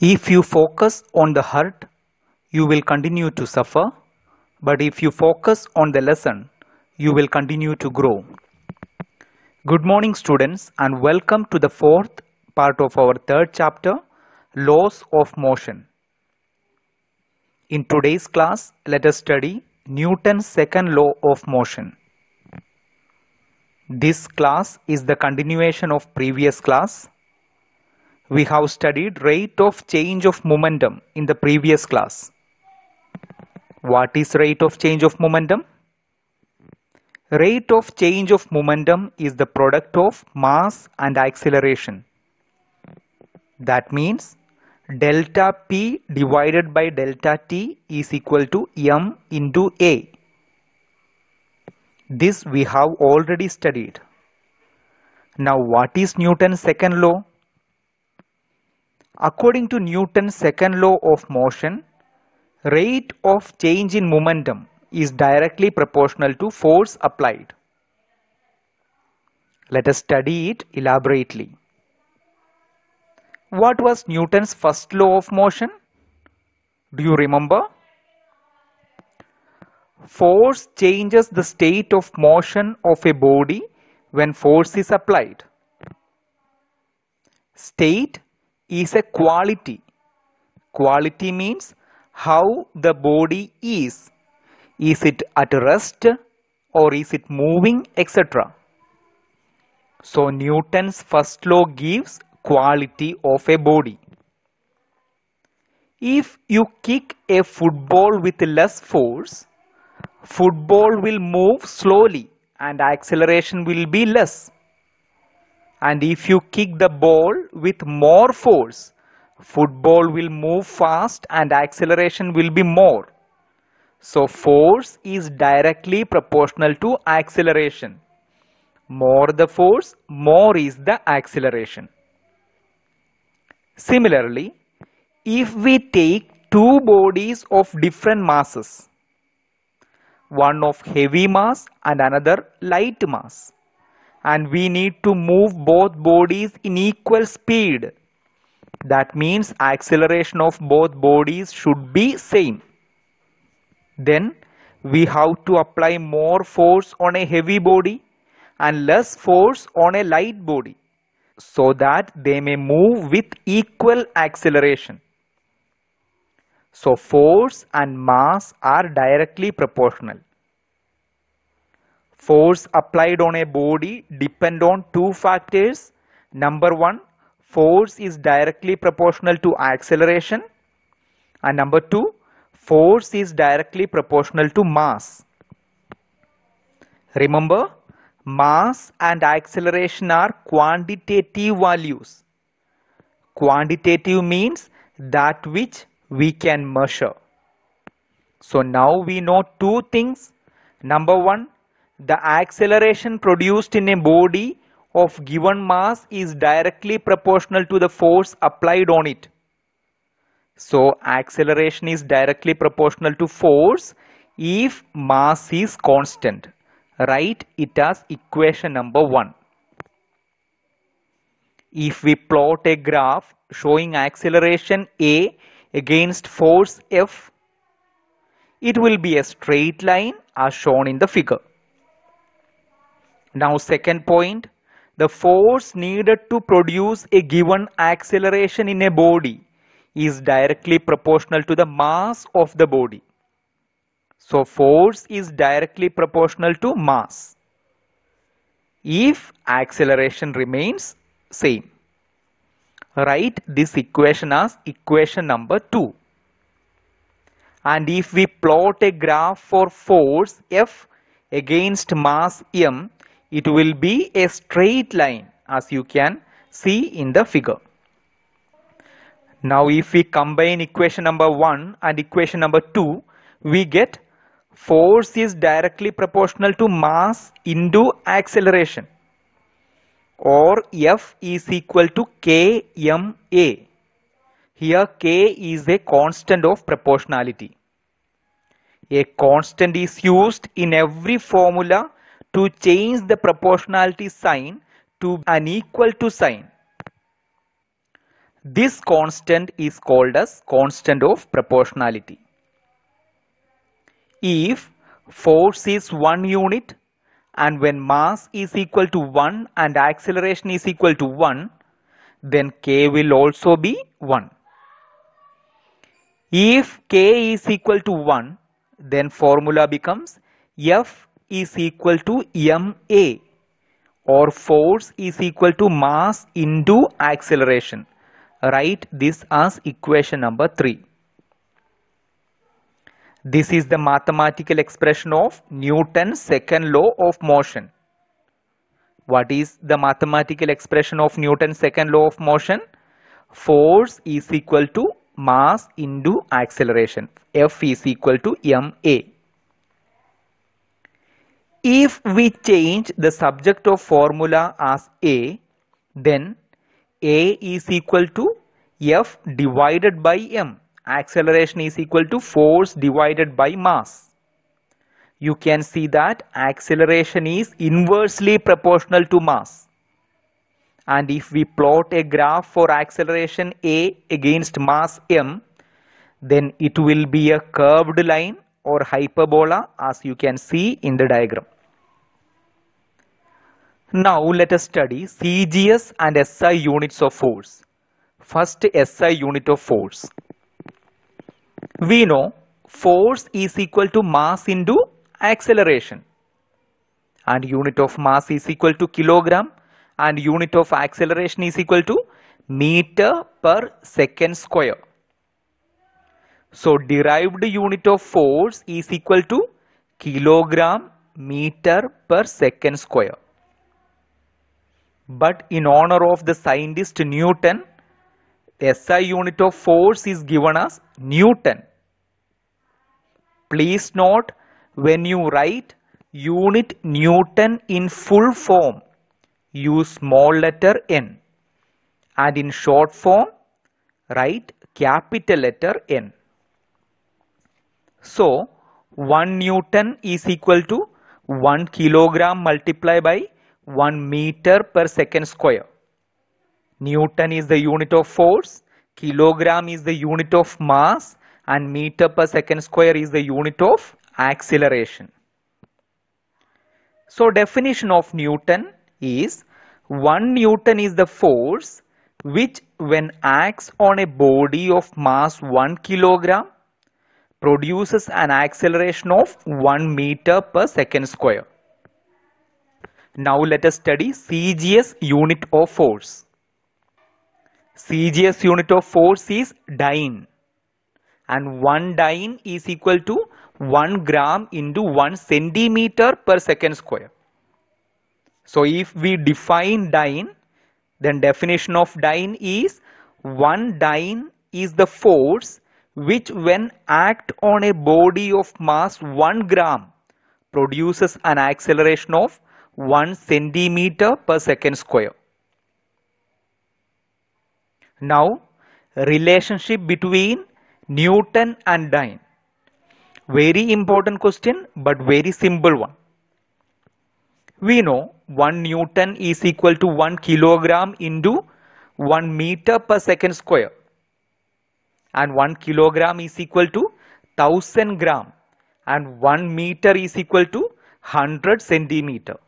If you focus on the hurt, you will continue to suffer. But if you focus on the lesson, you will continue to grow. Good morning, students, and welcome to the fourth part of our third chapter Laws of Motion. In today's class, let us study Newton's second law of motion. This class is the continuation of previous class. We have studied rate of change of momentum in the previous class. What is rate of change of momentum? Rate of change of momentum is the product of mass and acceleration. That means delta P divided by delta T is equal to M into A. This we have already studied. Now what is Newton's second law? According to Newton's second law of motion, rate of change in momentum is directly proportional to force applied. Let us study it elaborately. What was Newton's first law of motion? Do you remember? Force changes the state of motion of a body when force is applied. State is a quality. Quality means how the body is. Is it at rest or is it moving etc. So Newton's first law gives quality of a body. If you kick a football with less force, football will move slowly and acceleration will be less. And if you kick the ball with more force, football will move fast and acceleration will be more. So force is directly proportional to acceleration. More the force, more is the acceleration. Similarly, if we take two bodies of different masses, one of heavy mass and another light mass, and we need to move both bodies in equal speed, that means acceleration of both bodies should be same. Then we have to apply more force on a heavy body and less force on a light body so that they may move with equal acceleration. So force and mass are directly proportional. Force applied on a body depend on two factors. Number one, force is directly proportional to acceleration. And number two, force is directly proportional to mass. Remember, mass and acceleration are quantitative values. Quantitative means that which we can measure. So now we know two things. Number one, the acceleration produced in a body of given mass is directly proportional to the force applied on it. So acceleration is directly proportional to force if mass is constant write it as equation number 1. If we plot a graph showing acceleration A against force F, it will be a straight line as shown in the figure. Now second point, the force needed to produce a given acceleration in a body is directly proportional to the mass of the body. So force is directly proportional to mass if acceleration remains same. Write this equation as equation number 2. And if we plot a graph for force F against mass M, it will be a straight line as you can see in the figure. Now if we combine equation number 1 and equation number 2, we get force is directly proportional to mass into acceleration or F is equal to KMA. Here K is a constant of proportionality. A constant is used in every formula to change the proportionality sign to an equal to sign. This constant is called as constant of proportionality if force is 1 unit and when mass is equal to 1 and acceleration is equal to 1 then k will also be 1. If k is equal to 1 then formula becomes F is equal to ma or force is equal to mass into acceleration. Write this as equation number 3. This is the mathematical expression of Newton's second law of motion. What is the mathematical expression of Newton's second law of motion? Force is equal to mass into acceleration. F is equal to ma. If we change the subject of formula as A, then A is equal to F divided by M acceleration is equal to force divided by mass. You can see that acceleration is inversely proportional to mass. And if we plot a graph for acceleration A against mass M, then it will be a curved line or hyperbola as you can see in the diagram. Now let us study CGS and SI units of force. First SI unit of force we know force is equal to mass into acceleration and unit of mass is equal to kilogram and unit of acceleration is equal to meter per second square. So derived unit of force is equal to kilogram meter per second square. But in honor of the scientist Newton, SI unit of force is given as Newton Please note when you write unit Newton in full form use small letter N and in short form write capital letter N. So 1 Newton is equal to 1 kilogram multiplied by 1 meter per second square. Newton is the unit of force, kilogram is the unit of mass and meter per second square is the unit of acceleration. So definition of Newton is 1 Newton is the force which when acts on a body of mass 1 kilogram produces an acceleration of 1 meter per second square. Now let us study CGS unit of force. CGS unit of force is dyne and one dyne is equal to 1 gram into 1 centimeter per second square. So if we define dyne, then definition of dyne is 1 dyne is the force which when act on a body of mass 1 gram produces an acceleration of 1 centimeter per second square. Now relationship between Newton and dyne. Very important question but very simple one. We know 1 Newton is equal to 1 kilogram into 1 meter per second square and 1 kilogram is equal to 1000 gram and 1 meter is equal to 100 centimeter.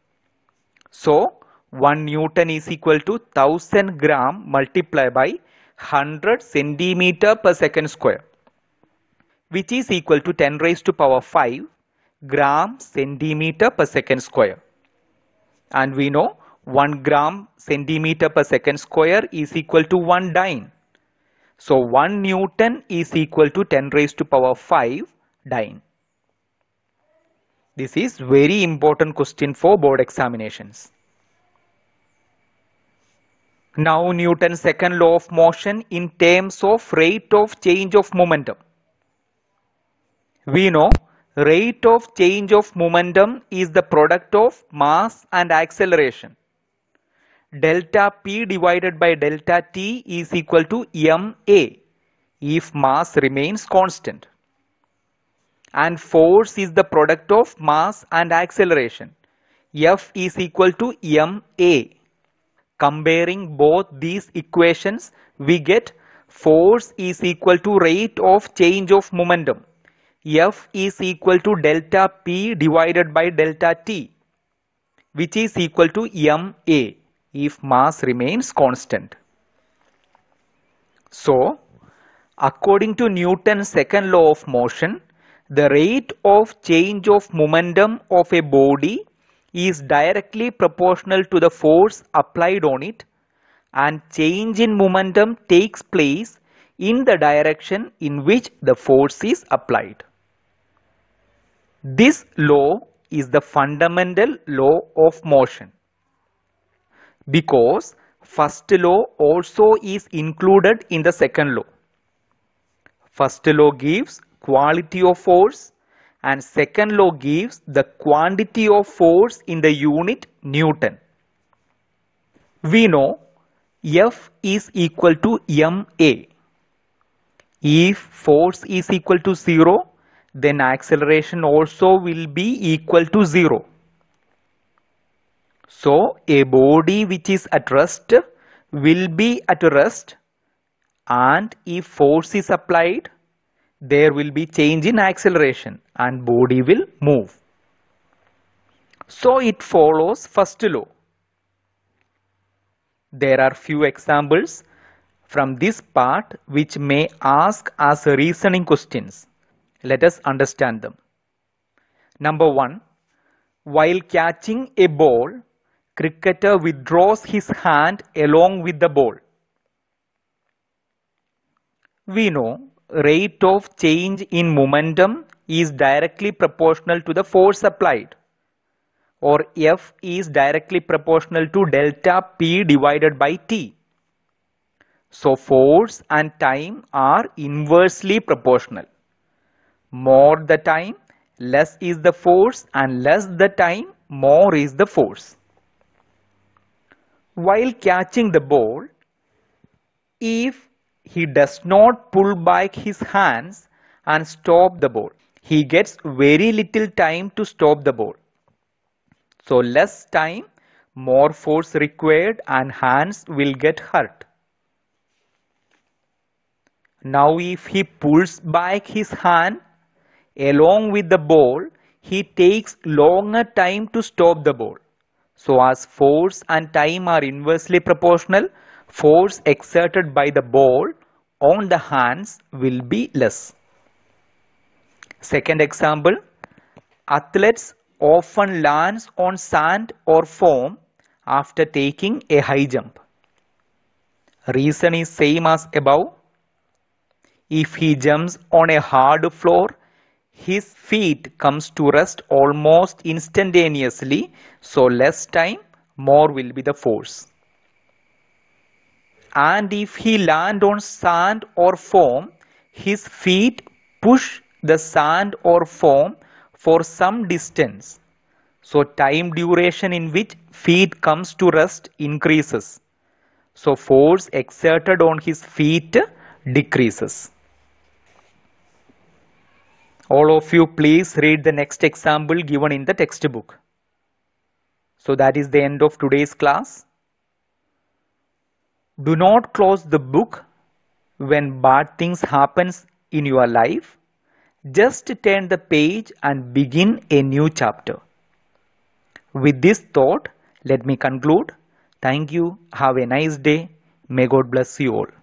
So 1 Newton is equal to 1000 gram multiplied by 100 centimeter per second square which is equal to 10 raised to power 5 gram centimeter per second square. And we know 1 gram centimeter per second square is equal to 1 dyne. So 1 Newton is equal to 10 raised to power 5 dyne. This is very important question for board examinations. Now Newton's second law of motion in terms of rate of change of momentum. We know rate of change of momentum is the product of mass and acceleration. Delta P divided by delta T is equal to MA if mass remains constant. And force is the product of mass and acceleration. F is equal to MA. Comparing both these equations, we get force is equal to rate of change of momentum F is equal to delta P divided by delta T which is equal to MA if mass remains constant. So, according to Newton's second law of motion, the rate of change of momentum of a body is directly proportional to the force applied on it and change in momentum takes place in the direction in which the force is applied. This law is the fundamental law of motion because first law also is included in the second law. First law gives quality of force and second law gives the quantity of force in the unit Newton. We know F is equal to MA. If force is equal to 0, then acceleration also will be equal to 0. So a body which is at rest will be at rest and if force is applied there will be change in acceleration and body will move. So it follows first law. There are few examples from this part which may ask us reasoning questions. Let us understand them. Number one, while catching a ball, cricketer withdraws his hand along with the ball. We know rate of change in momentum is directly proportional to the force applied or F is directly proportional to delta P divided by T. So force and time are inversely proportional more the time less is the force and less the time more is the force. While catching the ball, if he does not pull back his hands and stop the ball, he gets very little time to stop the ball. So less time, more force required and hands will get hurt. Now if he pulls back his hand along with the ball, he takes longer time to stop the ball. So as force and time are inversely proportional, force exerted by the ball on the hands will be less. Second example, athletes often lands on sand or foam after taking a high jump. Reason is same as above. If he jumps on a hard floor, his feet comes to rest almost instantaneously. So less time, more will be the force. And if he land on sand or foam, his feet push the sand or foam for some distance. So time duration in which feet comes to rest increases. So force exerted on his feet decreases. All of you please read the next example given in the textbook. So that is the end of today's class. Do not close the book when bad things happens in your life. Just turn the page and begin a new chapter. With this thought, let me conclude. Thank you. Have a nice day. May God bless you all.